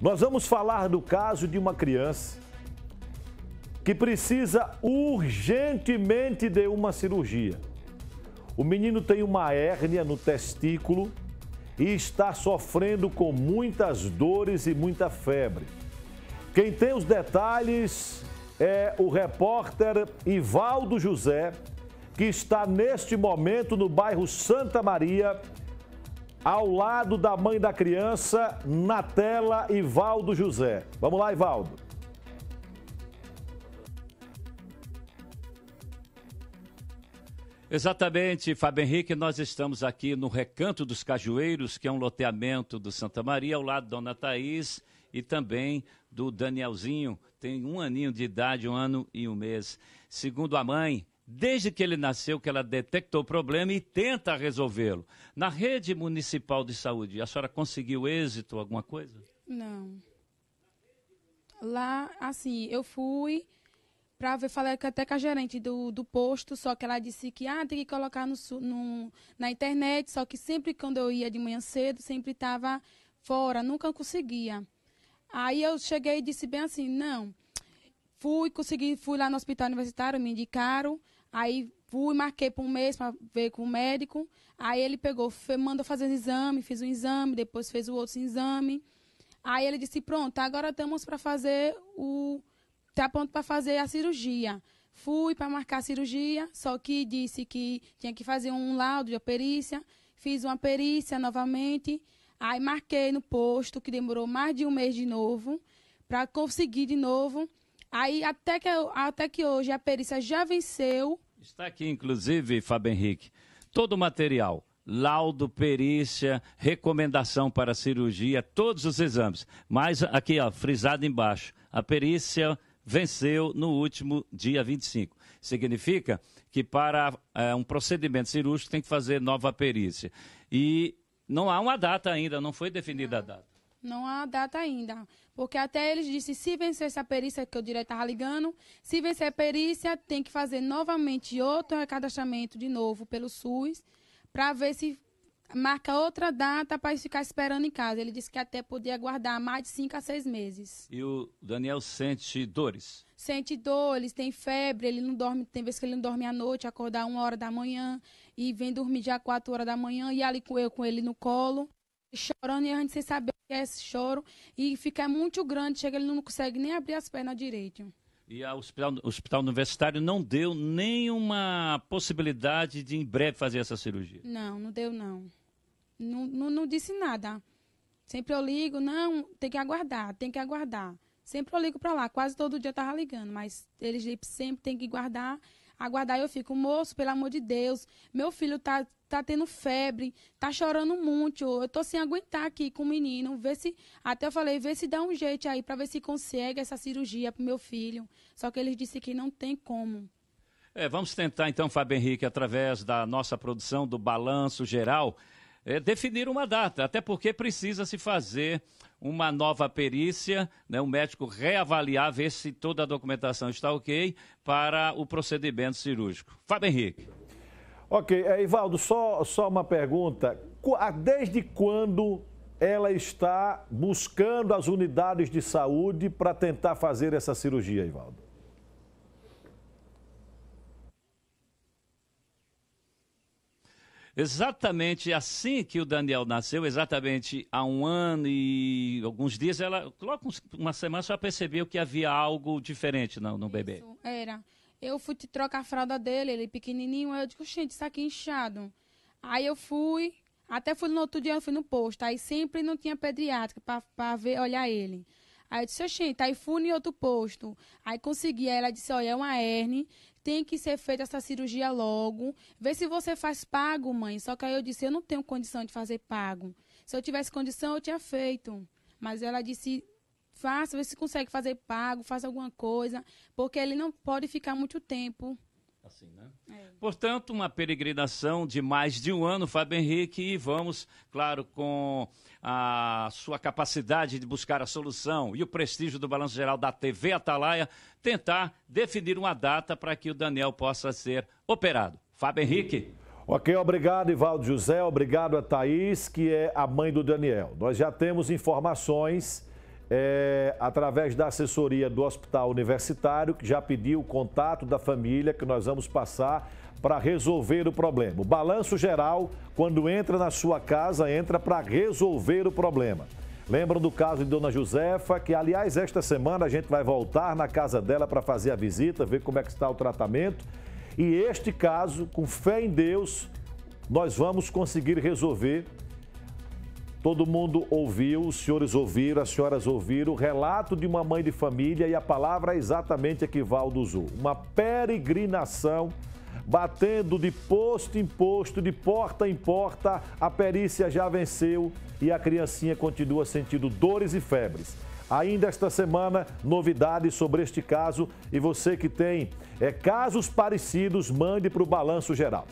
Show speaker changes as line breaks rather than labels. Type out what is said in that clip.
Nós vamos falar do caso de uma criança que precisa urgentemente de uma cirurgia. O menino tem uma hérnia no testículo e está sofrendo com muitas dores e muita febre. Quem tem os detalhes é o repórter Ivaldo José, que está neste momento no bairro Santa Maria, ao lado da mãe da criança, na tela, Ivaldo José. Vamos lá, Ivaldo.
Exatamente, Fábio Henrique, nós estamos aqui no Recanto dos Cajueiros, que é um loteamento do Santa Maria, ao lado da Dona Thaís e também do Danielzinho, tem um aninho de idade, um ano e um mês. Segundo a mãe, desde que ele nasceu, que ela detectou o problema e tenta resolvê-lo. Na rede municipal de saúde, a senhora conseguiu êxito, alguma coisa?
Não. Lá, assim, eu fui para ver, falei até com a gerente do, do posto, só que ela disse que ah, tem que colocar no, no, na internet, só que sempre quando eu ia de manhã cedo, sempre estava fora, nunca conseguia. Aí eu cheguei e disse bem assim, não. Fui, consegui, fui lá no hospital universitário, me indicaram. Aí fui, marquei por um mês para ver com o médico. Aí ele pegou, foi, mandou fazer um exame, fiz um exame, depois fez o outro exame. Aí ele disse: Pronto, agora estamos para fazer o. Tá pronto para fazer a cirurgia. Fui para marcar a cirurgia, só que disse que tinha que fazer um laudo de perícia. Fiz uma perícia novamente. Aí marquei no posto, que demorou mais de um mês de novo, para conseguir de novo. Aí até que, até que hoje a perícia já venceu
Está aqui, inclusive, Fábio Henrique, todo o material laudo, perícia, recomendação para cirurgia, todos os exames. Mas aqui, ó, frisado embaixo, a perícia venceu no último dia 25. Significa que para é, um procedimento cirúrgico tem que fazer nova perícia. E não há uma data ainda, não foi definida a data.
Não há data ainda. Porque até eles disse se vencer essa perícia, que o diretor estava ligando, se vencer a perícia, tem que fazer novamente outro recadastramento de novo pelo SUS, para ver se marca outra data para ficar esperando em casa. Ele disse que até podia aguardar mais de cinco a seis meses.
E o Daniel sente dores?
Sente dores, tem febre, ele não dorme, tem vezes que ele não dorme à noite, acordar uma hora da manhã e vem dormir já quatro horas da manhã e ali com eu com ele no colo, chorando e a gente sem saber esse choro e fica muito grande, chega ele não consegue nem abrir as pernas direito.
E o hospital, hospital, Universitário não deu nenhuma possibilidade de em breve fazer essa cirurgia?
Não, não deu não. Não, não, não disse nada. Sempre eu ligo, não, tem que aguardar, tem que aguardar. Sempre eu ligo para lá, quase todo dia eu tava ligando, mas eles sempre tem que guardar aguardar, eu fico, moço, pelo amor de Deus, meu filho tá, tá tendo febre, tá chorando muito, eu tô sem aguentar aqui com o menino, vê se, até eu falei, vê se dá um jeito aí para ver se consegue essa cirurgia pro meu filho. Só que ele disse que não tem como.
É, vamos tentar então, Fábio Henrique, através da nossa produção do Balanço Geral, é, definir uma data, até porque precisa se fazer uma nova perícia, né, o médico reavaliar, ver se toda a documentação está ok para o procedimento cirúrgico. Fábio Henrique.
Ok, é, Ivaldo, só, só uma pergunta. Desde quando ela está buscando as unidades de saúde para tentar fazer essa cirurgia, Ivaldo?
Exatamente assim que o Daniel nasceu, exatamente há um ano e alguns dias, ela, logo uma semana, só percebeu que havia algo diferente no, no bebê. Isso,
era. Eu fui trocar a fralda dele, ele pequenininho, aí eu digo, gente, isso aqui é inchado. Aí eu fui, até fui no outro dia, eu fui no posto, aí sempre não tinha pediátrica para ver, olhar ele. Aí eu disse, gente, aí fui em outro posto. Aí consegui, aí ela disse, olha, é uma hernia tem que ser feita essa cirurgia logo. Vê se você faz pago, mãe. Só que aí eu disse, eu não tenho condição de fazer pago. Se eu tivesse condição, eu tinha feito. Mas ela disse, faça, vê se consegue fazer pago, faça alguma coisa, porque ele não pode ficar muito tempo Assim,
né? É. Portanto, uma peregrinação de mais de um ano, Fábio Henrique, e vamos, claro, com a sua capacidade de buscar a solução e o prestígio do Balanço Geral da TV Atalaia, tentar definir uma data para que o Daniel possa ser operado. Fábio Henrique.
Ok, obrigado, Ivaldo José. Obrigado a Thaís, que é a mãe do Daniel. Nós já temos informações é, através da assessoria do Hospital Universitário, que já pediu o contato da família, que nós vamos passar para resolver o problema. O balanço geral, quando entra na sua casa, entra para resolver o problema. Lembram do caso de Dona Josefa, que aliás esta semana a gente vai voltar na casa dela para fazer a visita, ver como é que está o tratamento. E este caso, com fé em Deus, nós vamos conseguir resolver Todo mundo ouviu, os senhores ouviram, as senhoras ouviram o relato de uma mãe de família e a palavra é exatamente equivaldo Zul. Uma peregrinação batendo de posto em posto, de porta em porta, a perícia já venceu e a criancinha continua sentindo dores e febres. Ainda esta semana, novidades sobre este caso e você que tem é, casos parecidos, mande para o Balanço Geral.